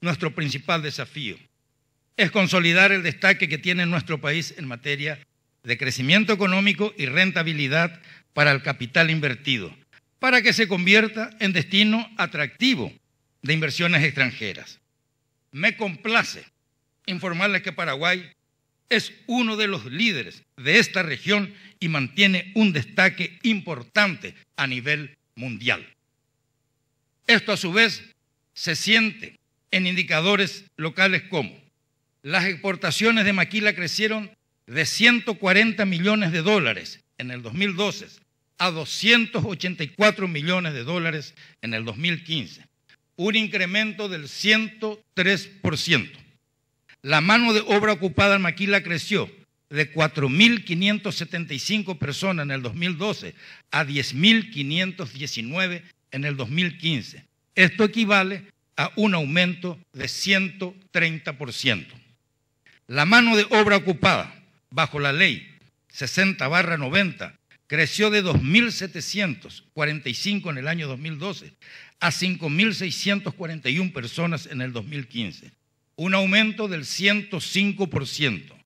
nuestro principal desafío es consolidar el destaque que tiene nuestro país en materia de crecimiento económico y rentabilidad para el capital invertido, para que se convierta en destino atractivo de inversiones extranjeras. Me complace informarles que Paraguay es uno de los líderes de esta región y mantiene un destaque importante a nivel mundial. Esto a su vez se siente en indicadores locales como las exportaciones de maquila crecieron de 140 millones de dólares en el 2012 a 284 millones de dólares en el 2015, un incremento del 103%. La mano de obra ocupada en Maquila creció de 4.575 personas en el 2012 a 10.519 en el 2015. Esto equivale a un aumento de 130%. La mano de obra ocupada bajo la ley 60 90 creció de 2.745 en el año 2012 a 5.641 personas en el 2015, un aumento del 105%.